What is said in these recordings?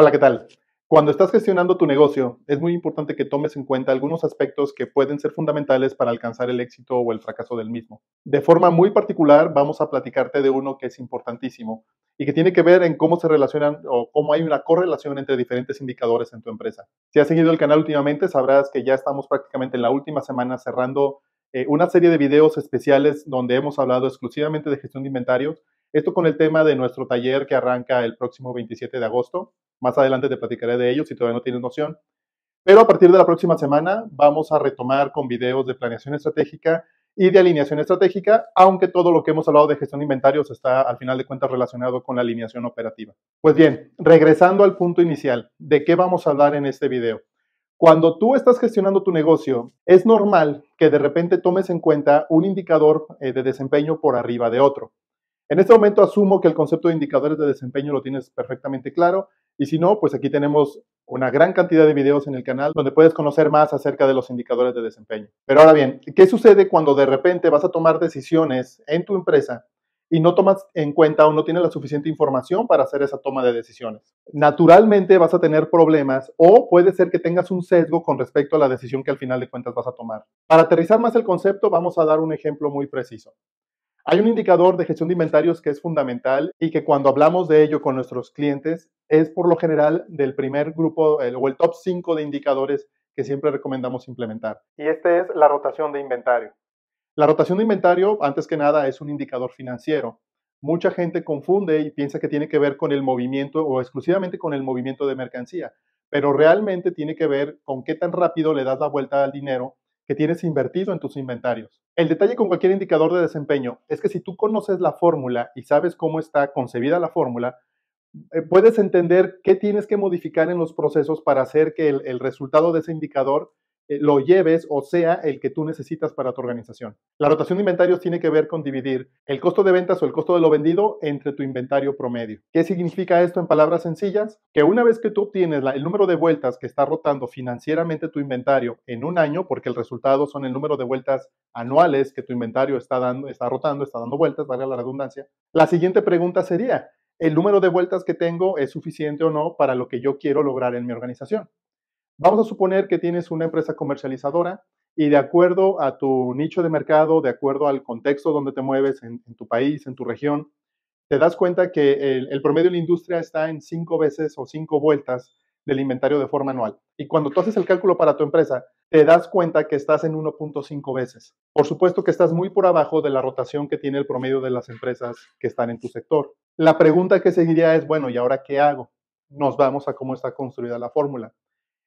Hola, ¿qué tal? Cuando estás gestionando tu negocio, es muy importante que tomes en cuenta algunos aspectos que pueden ser fundamentales para alcanzar el éxito o el fracaso del mismo. De forma muy particular, vamos a platicarte de uno que es importantísimo y que tiene que ver en cómo se relacionan o cómo hay una correlación entre diferentes indicadores en tu empresa. Si has seguido el canal últimamente, sabrás que ya estamos prácticamente en la última semana cerrando eh, una serie de videos especiales donde hemos hablado exclusivamente de gestión de inventarios. Esto con el tema de nuestro taller que arranca el próximo 27 de agosto más adelante te platicaré de ellos si todavía no tienes noción. Pero a partir de la próxima semana vamos a retomar con videos de planeación estratégica y de alineación estratégica, aunque todo lo que hemos hablado de gestión de inventarios está al final de cuentas relacionado con la alineación operativa. Pues bien, regresando al punto inicial, ¿de qué vamos a hablar en este video? Cuando tú estás gestionando tu negocio, es normal que de repente tomes en cuenta un indicador eh, de desempeño por arriba de otro. En este momento asumo que el concepto de indicadores de desempeño lo tienes perfectamente claro y si no, pues aquí tenemos una gran cantidad de videos en el canal donde puedes conocer más acerca de los indicadores de desempeño. Pero ahora bien, ¿qué sucede cuando de repente vas a tomar decisiones en tu empresa y no tomas en cuenta o no tienes la suficiente información para hacer esa toma de decisiones? Naturalmente vas a tener problemas o puede ser que tengas un sesgo con respecto a la decisión que al final de cuentas vas a tomar. Para aterrizar más el concepto, vamos a dar un ejemplo muy preciso. Hay un indicador de gestión de inventarios que es fundamental y que cuando hablamos de ello con nuestros clientes es por lo general del primer grupo o el top 5 de indicadores que siempre recomendamos implementar. Y este es la rotación de inventario. La rotación de inventario, antes que nada, es un indicador financiero. Mucha gente confunde y piensa que tiene que ver con el movimiento o exclusivamente con el movimiento de mercancía, pero realmente tiene que ver con qué tan rápido le das la vuelta al dinero que tienes invertido en tus inventarios. El detalle con cualquier indicador de desempeño es que si tú conoces la fórmula y sabes cómo está concebida la fórmula, eh, puedes entender qué tienes que modificar en los procesos para hacer que el, el resultado de ese indicador eh, lo lleves o sea el que tú necesitas para tu organización. La rotación de inventarios tiene que ver con dividir el costo de ventas o el costo de lo vendido entre tu inventario promedio. ¿Qué significa esto en palabras sencillas? Que una vez que tú tienes el número de vueltas que está rotando financieramente tu inventario en un año, porque el resultado son el número de vueltas anuales que tu inventario está dando, está rotando, está dando vueltas, valga la redundancia, la siguiente pregunta sería, ¿el número de vueltas que tengo es suficiente o no para lo que yo quiero lograr en mi organización? Vamos a suponer que tienes una empresa comercializadora y de acuerdo a tu nicho de mercado, de acuerdo al contexto donde te mueves en, tu país, en tu región, te das cuenta que el, el, promedio de la industria está en cinco veces o cinco vueltas del inventario de forma anual. Y cuando tú haces el cálculo para tu empresa, te das cuenta que estás en 1.5 veces. Por supuesto que estás muy por abajo de la rotación que tiene el promedio de las empresas que están en tu sector. La pregunta que seguiría es, bueno, ¿y ahora qué hago? Nos vamos a cómo está construida la fórmula.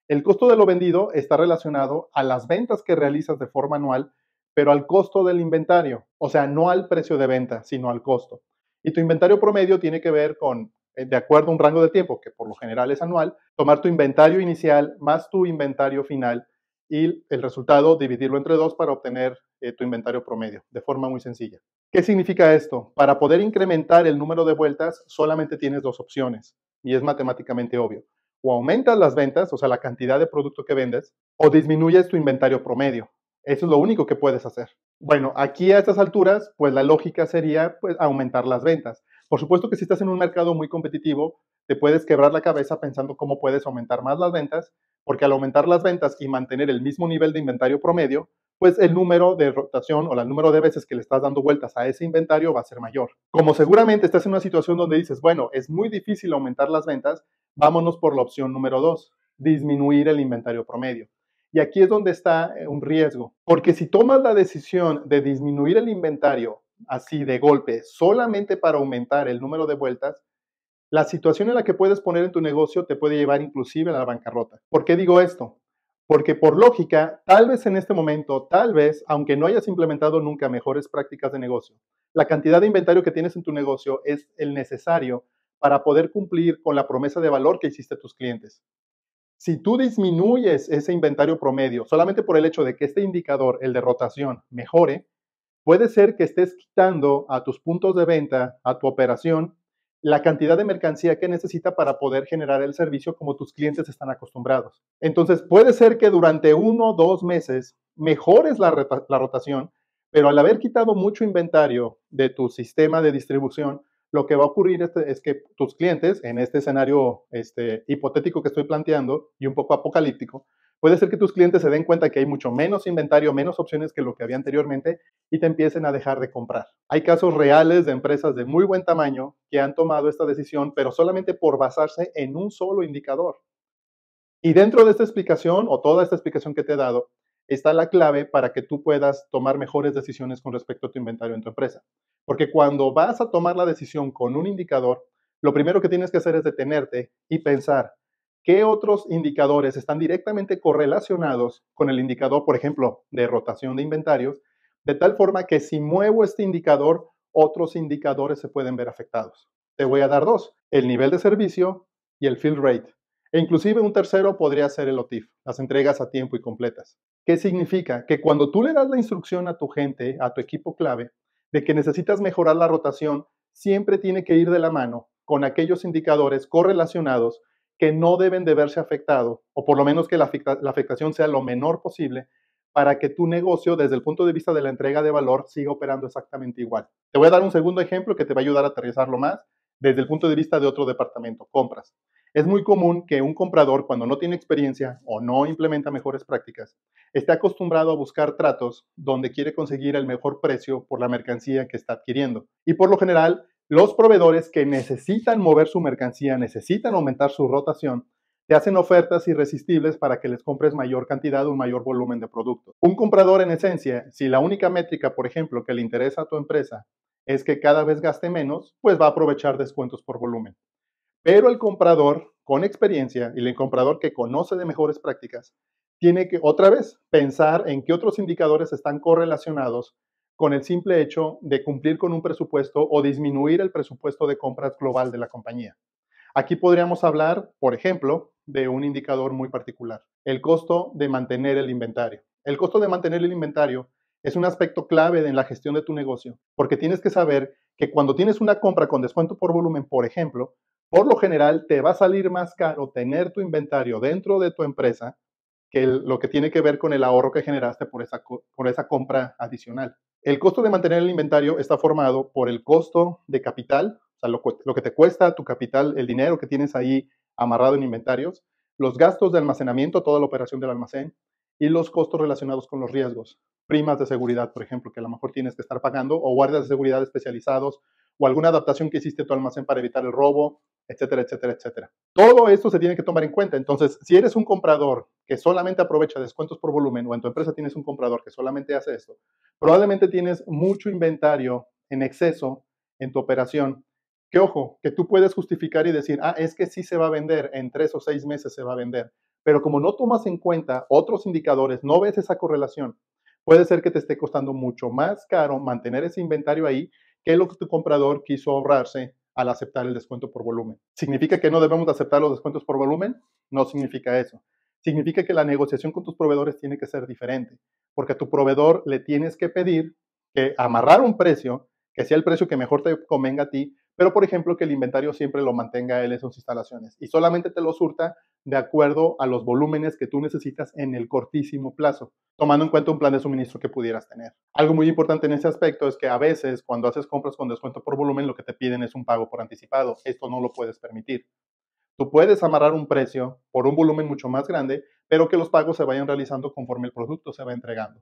El costo de lo vendido está relacionado a las ventas que realizas de forma anual, pero al costo del inventario, o sea, no al precio de venta, sino al costo. Y tu inventario promedio tiene que ver con, eh, de acuerdo a un rango de tiempo, que por lo general es anual, tomar tu inventario inicial más tu inventario final y el resultado dividirlo entre dos para obtener eh, tu inventario promedio, de forma muy sencilla. ¿Qué significa esto? Para poder incrementar el número de vueltas solamente tienes dos opciones y es matemáticamente obvio o aumentas las ventas, o sea, la cantidad de producto que vendes, o disminuyes tu inventario promedio. Eso es lo único que puedes hacer. Bueno, aquí a estas alturas, pues la lógica sería pues, aumentar las ventas. Por supuesto que si estás en un mercado muy competitivo, te puedes quebrar la cabeza pensando cómo puedes aumentar más las ventas, porque al aumentar las ventas y mantener el mismo nivel de inventario promedio, pues el número de rotación o el número de veces que le estás dando vueltas a ese inventario va a ser mayor. Como seguramente estás en una situación donde dices, bueno, es muy difícil aumentar las ventas, vámonos por la opción número dos, disminuir el inventario promedio. Y aquí es donde está eh, un riesgo, porque si tomas la decisión de disminuir el inventario así de golpe solamente para aumentar el número de vueltas, la situación en la que puedes poner en tu negocio te puede llevar inclusive a la bancarrota. ¿Por qué digo esto? Porque por lógica, tal vez en este momento, tal vez, aunque no hayas implementado nunca mejores prácticas de negocio, la cantidad de inventario que tienes en tu negocio es el necesario para poder cumplir con la promesa de valor que hiciste a tus clientes. Si tú disminuyes ese inventario promedio solamente por el hecho de que este indicador, el de rotación, mejore, puede ser que estés quitando a tus puntos de venta, a tu operación, la cantidad de mercancía que necesita para poder generar el servicio como tus clientes están acostumbrados. Entonces, puede ser que durante uno o dos meses mejores la, rotación, pero al haber quitado mucho inventario de tu sistema de distribución, lo que va a ocurrir es, es que tus clientes, en este escenario este, hipotético que estoy planteando y un poco apocalíptico, puede ser que tus clientes se den cuenta que hay mucho menos inventario, menos opciones que lo que había anteriormente y te empiecen a dejar de comprar. Hay casos reales de empresas de muy buen tamaño que han tomado esta decisión, pero solamente por basarse en un solo indicador. Y dentro de esta explicación o toda esta explicación que te he dado, está la clave para que tú puedas tomar mejores decisiones con respecto a tu inventario en tu empresa. Porque cuando vas a tomar la decisión con un indicador, lo primero que tienes que hacer es detenerte y pensar, ¿Qué otros indicadores están directamente correlacionados con el indicador, por ejemplo, de rotación de inventarios? De tal forma que si muevo este indicador, otros indicadores se pueden ver afectados. Te voy a dar dos, el nivel de servicio y el fill rate. E inclusive un tercero podría ser el OTIF, las entregas a tiempo y completas. ¿Qué significa? Que cuando tú le das la instrucción a tu gente, a tu equipo clave, de que necesitas mejorar la rotación, siempre tiene que ir de la mano con aquellos indicadores correlacionados no deben de verse afectados, o por lo menos que la, la, afectación sea lo menor posible, para que tu negocio, desde el punto de vista de la entrega de valor, siga operando exactamente igual. Te voy a dar un segundo ejemplo que te va a ayudar a aterrizarlo más desde el punto de vista de otro departamento, compras. Es muy común que un comprador, cuando no tiene experiencia o no implementa mejores prácticas, esté acostumbrado a buscar tratos donde quiere conseguir el mejor precio por la mercancía que está adquiriendo. Y por lo general, los proveedores que necesitan mover su mercancía, necesitan aumentar su rotación, te hacen ofertas irresistibles para que les compres mayor cantidad, un mayor volumen de producto. Un comprador en esencia, si la única métrica, por ejemplo, que le interesa a tu empresa es que cada vez gaste menos, pues va a aprovechar descuentos por volumen. Pero el comprador con experiencia y el comprador que conoce de mejores prácticas tiene que otra vez pensar en qué otros indicadores están correlacionados con el simple hecho de cumplir con un presupuesto o disminuir el presupuesto de compras global de la compañía. Aquí podríamos hablar, por ejemplo, de un indicador muy particular, el costo de mantener el inventario. El costo de mantener el inventario es un aspecto clave en la gestión de tu negocio, porque tienes que saber que cuando tienes una compra con descuento por volumen, por ejemplo, por lo general te va a salir más caro tener tu inventario dentro de tu empresa que lo que tiene que ver con el ahorro que generaste por por esa compra adicional. El costo de mantener el inventario está formado por el costo de capital, o sea, lo, que te cuesta tu capital, el dinero que tienes ahí amarrado en inventarios, los gastos de almacenamiento, toda la operación del almacén, y los costos relacionados con los riesgos, primas de seguridad, por ejemplo, que a lo mejor tienes que estar pagando, o guardias de seguridad especializados, o alguna adaptación que hiciste a tu almacén para evitar el robo, etcétera, etcétera, etcétera. Todo esto se tiene que tomar en cuenta. Entonces, si eres un comprador que solamente aprovecha descuentos por volumen o en tu empresa tienes un comprador que solamente hace eso, probablemente tienes mucho inventario en exceso en tu operación. Que ojo, que tú puedes justificar y decir, ah, es que sí se va a vender, en tres o seis meses se va a vender. Pero como no tomas en cuenta otros indicadores, no ves esa correlación, puede ser que te esté costando mucho más caro mantener ese inventario ahí que lo que tu comprador quiso ahorrarse al aceptar el descuento por volumen. ¿Significa que no debemos aceptar los descuentos por volumen? No significa eso significa que la negociación con tus proveedores tiene que ser diferente, porque a tu proveedor le tienes que pedir que amarrar un precio, que sea el precio que mejor te convenga a ti, pero por ejemplo que el inventario siempre lo mantenga él en sus instalaciones y solamente te lo surta de acuerdo a los volúmenes que tú necesitas en el cortísimo plazo, tomando en cuenta un plan de suministro que pudieras tener. Algo muy importante en ese aspecto es que a veces cuando haces compras con descuento por volumen lo que te piden es un pago por anticipado. Esto no lo puedes permitir. Tú puedes amarrar un precio por un volumen mucho más grande, pero que los pagos se vayan realizando conforme el producto se va entregando.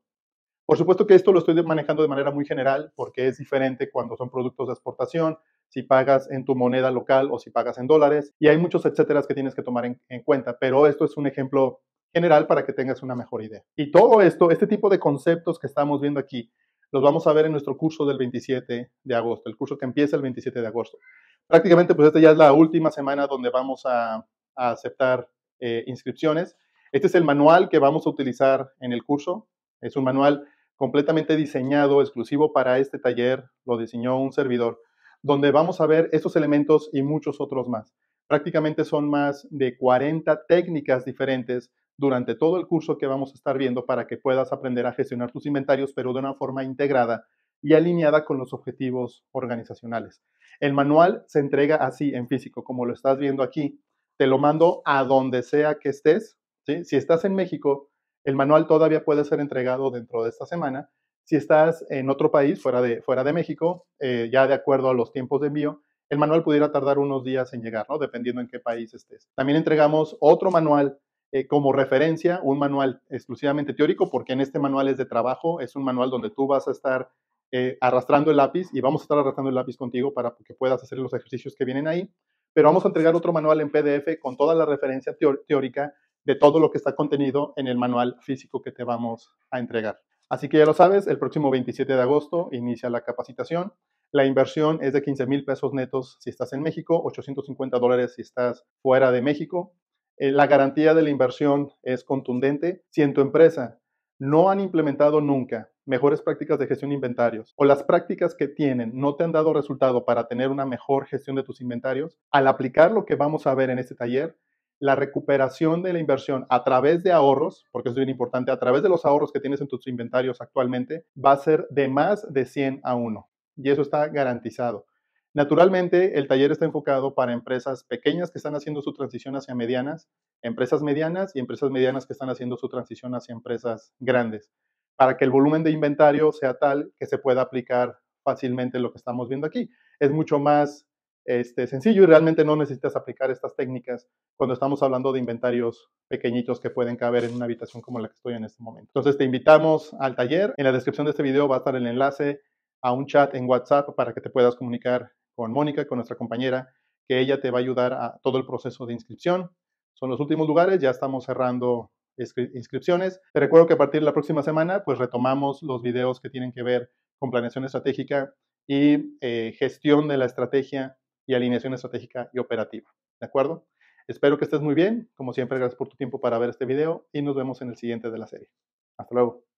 Por supuesto que esto lo estoy manejando de manera muy general porque es diferente cuando son productos de exportación, si pagas en tu moneda local o si pagas en dólares, y hay muchos etcéteras que tienes que tomar en, en cuenta, pero esto es un ejemplo general para que tengas una mejor idea. Y todo esto, este tipo de conceptos que estamos viendo aquí, los vamos a ver en nuestro curso del 27 de agosto, el curso que empieza el 27 de agosto. Prácticamente, pues esta ya es la última semana donde vamos a, aceptar eh, inscripciones. Este es el manual que vamos a utilizar en el curso. Es un manual completamente diseñado, exclusivo para este taller, lo diseñó un servidor, donde vamos a ver estos elementos y muchos otros más. Prácticamente son más de 40 técnicas diferentes durante todo el curso que vamos a estar viendo para que puedas aprender a gestionar tus inventarios, pero de una forma integrada y alineada con los objetivos organizacionales. El manual se entrega así en físico, como lo estás viendo aquí. Te lo mando a donde sea que estés. Si estás en México, el manual todavía puede ser entregado dentro de esta semana. Si estás en otro país, fuera de, fuera de México, eh, ya de acuerdo a los tiempos de envío, el manual pudiera tardar unos días en llegar, ¿no? dependiendo en qué país estés. También entregamos otro manual eh, como referencia un manual exclusivamente teórico, porque en este manual es de trabajo, es un manual donde tú vas a estar eh, arrastrando el lápiz y vamos a estar arrastrando el lápiz contigo para que puedas hacer los ejercicios que vienen ahí, pero vamos a entregar otro manual en PDF con toda la referencia teórica de todo lo que está contenido en el manual físico que te vamos a entregar. Así que ya lo sabes, el próximo 27 de agosto inicia la capacitación. La inversión es de 15 mil pesos netos si estás en México, 850 dólares si estás fuera de México. Eh, la garantía de la inversión es contundente. Si en tu empresa no han implementado nunca mejores prácticas de gestión de inventarios o las prácticas que tienen no te han dado resultado para tener una mejor gestión de tus inventarios, al aplicar lo que vamos a ver en este taller, la recuperación de la inversión a través de ahorros, porque es bien importante, a través de los ahorros que tienes en tus inventarios actualmente, va a ser de más de 100 a 1. Y eso está garantizado. Naturalmente, el taller está enfocado para empresas pequeñas que están haciendo su transición hacia medianas, empresas medianas y empresas medianas que están haciendo su transición hacia empresas grandes, para que el volumen de inventario sea tal que se pueda aplicar fácilmente lo que estamos viendo aquí. Es mucho más este, sencillo y realmente no necesitas aplicar estas técnicas cuando estamos hablando de inventarios pequeñitos que pueden caber en una habitación como la que estoy en este momento. Entonces te invitamos al taller. En la descripción de este video va a estar el enlace a un chat en WhatsApp para que te puedas comunicar con Mónica, con nuestra compañera, que ella te va a ayudar a todo el proceso de inscripción. Son los últimos lugares, ya estamos cerrando inscripciones. Te recuerdo que a partir de la próxima semana, pues retomamos los videos que tienen que ver con planeación estratégica y eh, gestión de la estrategia y alineación estratégica y operativa. ¿De acuerdo? Espero que estés muy bien. Como siempre, gracias por tu tiempo para ver este video y nos vemos en el siguiente de la serie. Hasta luego.